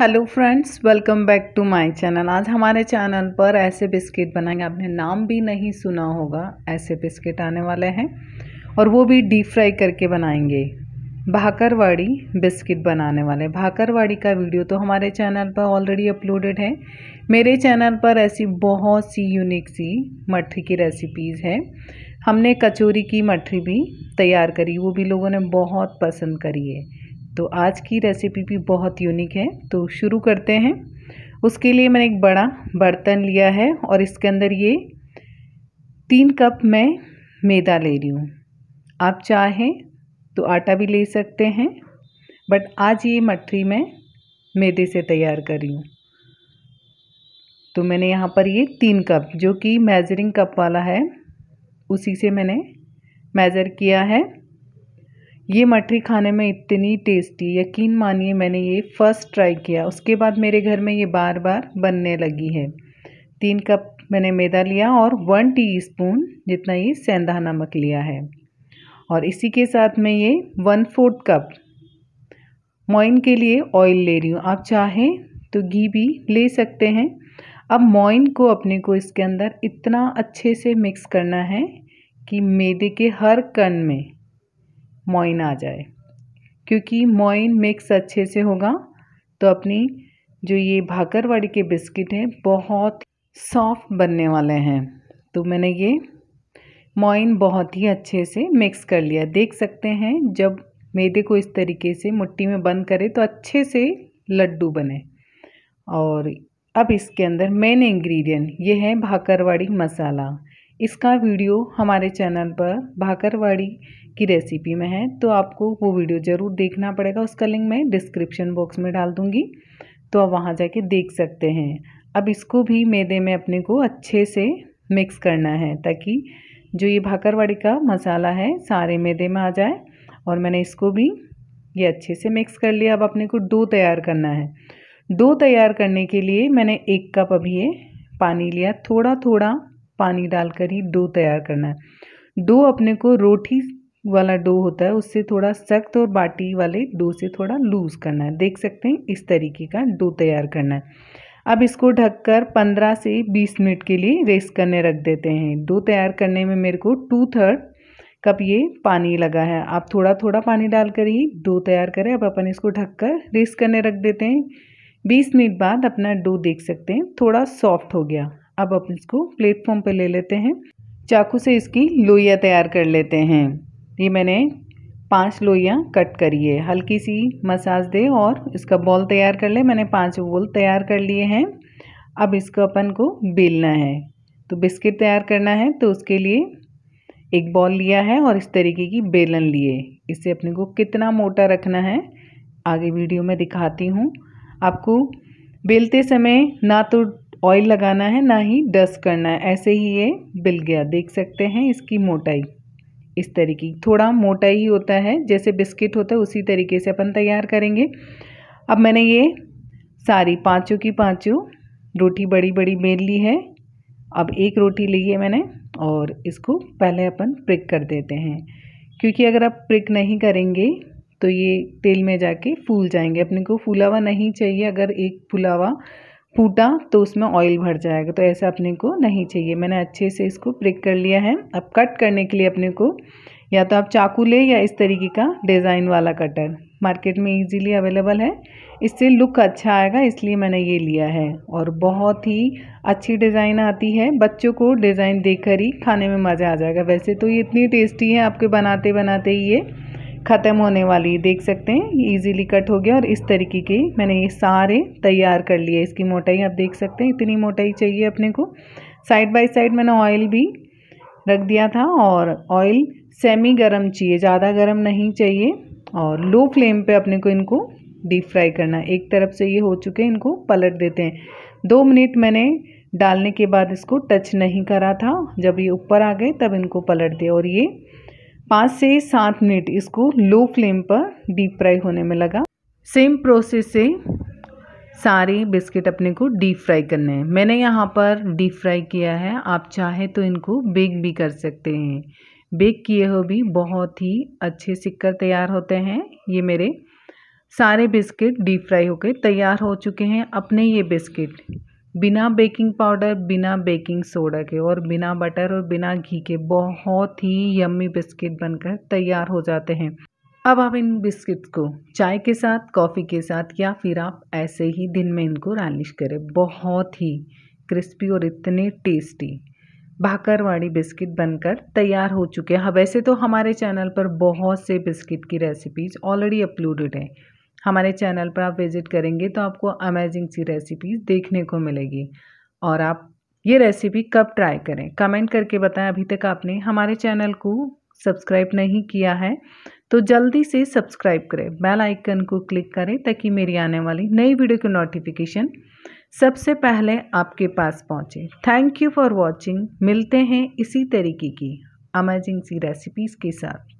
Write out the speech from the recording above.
hello friends welcome back to my channel आज हमारे channel पर ऐसे बिस्किट बनाएंगे आपने नाम भी नहीं सुना होगा ऐसे बिस्किट आने वाले हैं और वो भी डीप फ्राई करके बनाएंगे भाकरवाड़ी बिस्किट बनाने वाले भाकरवाड़ी का वीडियो तो हमारे चैनल पर ऑलरेडी अपलोडेड है मेरे चैनल पर ऐसी बहुत सी यूनिक सी मठरी की रेसिपीज़ है हमने कचौरी की मठरी भी तैयार करी वो भी लोगों ने बहुत पसंद करी है तो आज की रेसिपी भी बहुत यूनिक है तो शुरू करते हैं उसके लिए मैंने एक बड़ा बर्तन लिया है और इसके अंदर ये तीन कप मैं मैदा ले रही हूँ आप चाहें तो आटा भी ले सकते हैं बट आज ये मठरी मैं मैदे से तैयार कर रही हूँ तो मैंने यहाँ पर ये तीन कप जो कि मेजरिंग कप वाला है उसी से मैंने मेज़र किया है ये मटरी खाने में इतनी टेस्टी यकीन मानिए मैंने ये फ़र्स्ट ट्राई किया उसके बाद मेरे घर में ये बार बार बनने लगी है तीन कप मैंने मैदा लिया और वन टीस्पून जितना ये सेंधा नमक लिया है और इसी के साथ मैं ये वन फोर्थ कप मोइन के लिए ऑयल ले रही हूँ आप चाहें तो घी भी ले सकते हैं अब मोइन को अपने को इसके अंदर इतना अच्छे से मिक्स करना है कि मैदे के हर कण में मोइन आ जाए क्योंकि मोइन मिक्स अच्छे से होगा तो अपनी जो ये भाकरवाड़ी के बिस्किट हैं बहुत सॉफ्ट बनने वाले हैं तो मैंने ये मोइन बहुत ही अच्छे से मिक्स कर लिया देख सकते हैं जब मैदे को इस तरीके से मुट्ठी में बंद करें तो अच्छे से लड्डू बने और अब इसके अंदर मेन इंग्रेडिएंट ये है भाकरवाड़ी मसाला इसका वीडियो हमारे चैनल पर भाकरवाड़ी की रेसिपी में है तो आपको वो वीडियो ज़रूर देखना पड़ेगा उसका लिंक मैं डिस्क्रिप्शन बॉक्स में डाल दूँगी तो आप वहाँ जाके देख सकते हैं अब इसको भी मैदे में अपने को अच्छे से मिक्स करना है ताकि जो ये भाकरवाड़ी का मसाला है सारे मैदे में आ जाए और मैंने इसको भी ये अच्छे से मिक्स कर लिया अब अपने को डो तैयार करना है डो तैयार करने के लिए मैंने एक कप अभी ये पानी लिया थोड़ा थोड़ा पानी डालकर ही डो तैयार करना है डो अपने को रोटी वाला डो होता है उससे थोड़ा सख्त और बाटी वाले डो से थोड़ा लूज़ करना है देख सकते हैं इस तरीके का डो तैयार करना है अब इसको ढककर 15 से 20 मिनट के लिए रेस्ट करने रख देते हैं डो तैयार करने में मेरे को टू थर्ड कप ये पानी लगा है आप थोड़ा थोड़ा पानी डालकर ही डो तैयार करें अब अपन इसको ढककर रेस्ट करने रख देते हैं 20 मिनट बाद अपना डो देख सकते हैं थोड़ा सॉफ्ट हो गया अब आप इसको प्लेटफॉर्म पर ले लेते हैं चाकू से इसकी लोइयाँ तैयार कर लेते हैं ये मैंने पांच लोइयाँ कट करी है हल्की सी मसाज दे और इसका बॉल तैयार कर ले मैंने पांच बॉल तैयार कर लिए हैं अब इसको अपन को बेलना है तो बिस्किट तैयार करना है तो उसके लिए एक बॉल लिया है और इस तरीके की बेलन लिए इसे अपने को कितना मोटा रखना है आगे वीडियो में दिखाती हूँ आपको बेलते समय ना तो ऑयल लगाना है ना ही डस्ट करना है ऐसे ही ये बिल गया देख सकते हैं इसकी मोटाई इस तरीके थोड़ा मोटा ही होता है जैसे बिस्किट होता है उसी तरीके से अपन तैयार करेंगे अब मैंने ये सारी पाँचों की पाँचों रोटी बड़ी बड़ी बेल ली है अब एक रोटी ली है मैंने और इसको पहले अपन प्रिक कर देते हैं क्योंकि अगर आप प्रिक नहीं करेंगे तो ये तेल में जाके फूल जाएंगे अपने को फूला हुआ नहीं चाहिए अगर एक फूला हुआ फूटा तो उसमें ऑयल भर जाएगा तो ऐसा अपने को नहीं चाहिए मैंने अच्छे से इसको प्रिक कर लिया है अब कट करने के लिए अपने को या तो आप चाकू ले या इस तरीके का डिज़ाइन वाला कटर मार्केट में इजीली अवेलेबल है इससे लुक अच्छा आएगा इसलिए मैंने ये लिया है और बहुत ही अच्छी डिज़ाइन आती है बच्चों को डिज़ाइन देख ही खाने में मज़ा आ जाएगा वैसे तो ये इतनी टेस्टी है आपके बनाते बनाते ही ये ख़त्म होने वाली देख सकते हैं ये कट हो गया और इस तरीके के मैंने ये सारे तैयार कर लिए इसकी मोटाई आप देख सकते हैं इतनी मोटाई चाहिए अपने को साइड बाय साइड मैंने ऑयल भी रख दिया था और ऑयल सेमी गरम चाहिए ज़्यादा गरम नहीं चाहिए और लो फ्लेम पे अपने को इनको डीप फ्राई करना एक तरफ से ये हो चुके हैं इनको पलट देते हैं दो मिनट मैंने डालने के बाद इसको टच नहीं करा था जब ये ऊपर आ गए तब इनको पलट दिया और ये पाँच से सात मिनट इसको लो फ्लेम पर डीप फ्राई होने में लगा सेम प्रोसेस से सारे बिस्किट अपने को डीप फ्राई करने हैं मैंने यहाँ पर डीप फ्राई किया है आप चाहे तो इनको बेक भी कर सकते हैं बेक किए हुए भी बहुत ही अच्छे सिक्कर तैयार होते हैं ये मेरे सारे बिस्किट डीप फ्राई होकर तैयार हो चुके हैं अपने ये बिस्किट बिना बेकिंग पाउडर बिना बेकिंग सोडा के और बिना बटर और बिना घी के बहुत ही यम्मी बिस्किट बनकर तैयार हो जाते हैं अब आप इन बिस्किट्स को चाय के साथ कॉफ़ी के साथ या फिर आप ऐसे ही दिन में इनको रानिश करें बहुत ही क्रिस्पी और इतने टेस्टी भाकरवाड़ी बिस्किट बनकर तैयार हो चुके हैं हाँ, वैसे तो हमारे चैनल पर बहुत से बिस्किट की रेसिपीज़ ऑलरेडी अपलोडेड हैं हमारे चैनल पर आप विज़िट करेंगे तो आपको अमेजिंग सी रेसिपीज़ देखने को मिलेगी और आप ये रेसिपी कब ट्राई करें कमेंट करके बताएं अभी तक आपने हमारे चैनल को सब्सक्राइब नहीं किया है तो जल्दी से सब्सक्राइब करें बेल आइकन को क्लिक करें ताकि मेरी आने वाली नई वीडियो की नोटिफिकेशन सबसे पहले आपके पास पहुंचे थैंक यू फॉर वॉचिंग मिलते हैं इसी तरीके की अमेजिंग सी रेसिपीज़ के साथ